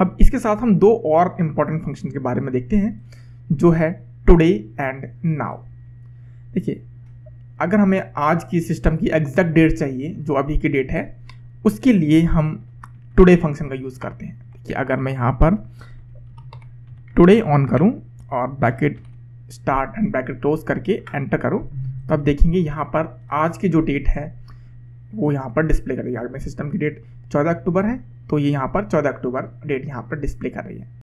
अब इसके साथ हम दो और इम्पॉर्टेंट फंक्शन के बारे में देखते हैं जो है टुडे एंड नाउ देखिए अगर हमें आज की सिस्टम की एग्जैक्ट डेट चाहिए जो अभी की डेट है उसके लिए हम टुडे फंक्शन का यूज़ करते हैं देखिए अगर मैं यहाँ पर टुडे ऑन करूँ और bracket start and bracket close करके एंटर करूँ तो आप देखेंगे यहाँ पर आज की जो डेट है वो यहाँ पर डिस्प्ले कर है अगर मेरे सिस्टम की डेट चौदह अक्टूबर है तो ये यहाँ पर चौदह अक्टूबर डेट यहाँ पर डिस्प्ले कर रही है